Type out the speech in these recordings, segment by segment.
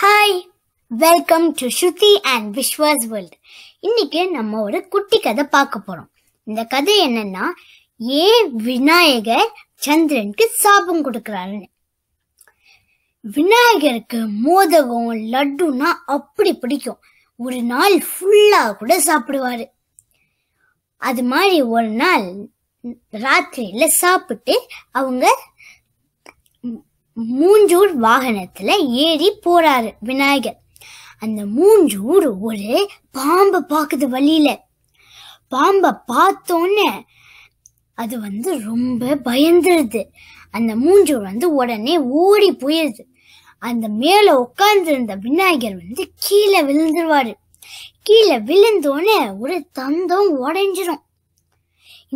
hi welcome to Shruti and Viswas world இன்னைக்கு நம்ம ஒரு குட்டி கதை பார்க்க போறோம் இந்த கதை என்னன்னா ஏன் விநாயகர் சந்திரனுக்கு சாபம் கொடுக்குறாருன்னு விநாயகருக்கு மோதகம் லட்டுனா அப்படி பிடிக்கும் ஒரு நாள் ஃபுல்லா கூட சாப்பிடுவாரு அது மாதிரி ஒரு நாள் ராத்திரியில சாப்பிட்டு அவங்க மூஞ்சூர் வாகனத்துல ஏறி போறாரு விநாயகர் அந்த மூஞ்சூர் ஒரு பாம்பை பார்க்குது வழியில பாம்பை பார்த்தோன்னே அது வந்து ரொம்ப பயந்துருது அந்த மூஞ்சூர் வந்து உடனே ஓடி போயிருது அந்த மேல உட்கார்ந்திருந்த விநாயகர் வந்து கீழே விழுந்துருவாரு கீழே விழுந்தோன்னே ஒரு தந்தம் உடைஞ்சிரும்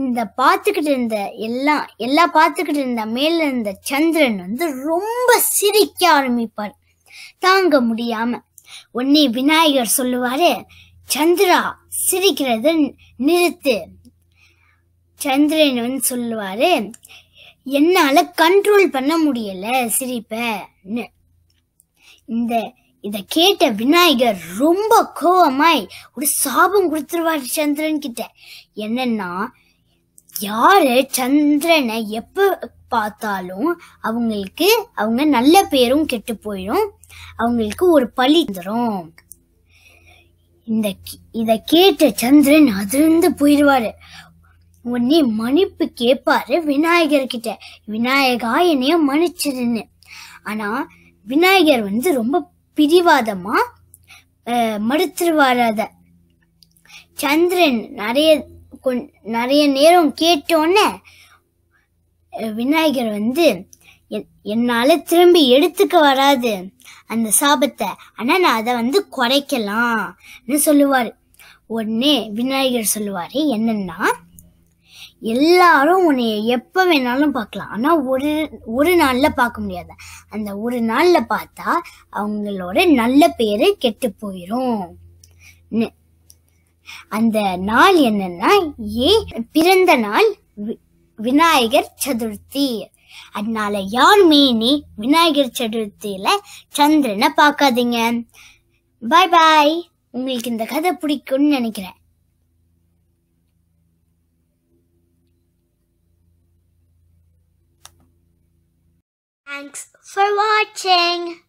இந்த பார்த்துக்கிட்டு இருந்த எல்லாம் எல்லாம் பார்த்துக்கிட்டு இருந்த மேல இருந்த சந்திரன் வந்து ரொம்ப சிரிக்க ஆரம்பிப்பார் தாங்க முடியாம உடனே விநாயகர் சொல்லுவாரு சந்திரா சிரிக்கிறத நிறுத்து சந்திரன் வந்து சொல்லுவாரு என்னால கண்ட்ரோல் பண்ண முடியல சிரிப்பன்னு இந்த இத கேட்ட விநாயகர் ரொம்ப கோவமாய் ஒரு சாபம் கொடுத்துருவாரு சந்திரன் கிட்ட என்னன்னா யாரு சந்திரனை எப்ப பார்த்தாலும் அவங்களுக்கு அவங்க நல்ல பேரும் கெட்டு போயிடும் அவங்களுக்கு ஒரு பழி தரும் இந்த இதை கேட்ட சந்திரன் அதிர்ந்து போயிடுவாரு உடனே மன்னிப்பு கேட்பாரு விநாயகர்கிட்ட விநாயகா என்னைய மன்னிச்சிருன்னு ஆனா விநாயகர் வந்து ரொம்ப பிரிவாதமா மறுத்துருவாராத சந்திரன் நிறைய நிறைய நேரம் கேட்டோன்னே விநாயகர் வந்து என்னால் திரும்பி எடுத்துக்க வராது அந்த சாபத்தை ஆனால் நான் அதை வந்து குறைக்கலாம்னு சொல்லுவார் உடனே விநாயகர் சொல்லுவார் என்னன்னா எல்லாரும் உன்னைய எப்போ வேணாலும் பார்க்கலாம் ஆனால் ஒரு ஒரு நாளில் பார்க்க முடியாது அந்த ஒரு நாளில் பார்த்தா அவங்களோட நல்ல பேர் கெட்டு போயிடும் அந்த நாள் என்னன்னா ஏ பிறந்த நாள் விநாயகர் சதுர்த்தி அதனால யாருமே நீ விநாயகர் சதுர்த்தியில சந்திரனை பார்க்காதீங்க பாய் பாய் உங்களுக்கு இந்த கதை பிடிக்கும்னு நினைக்கிறேன்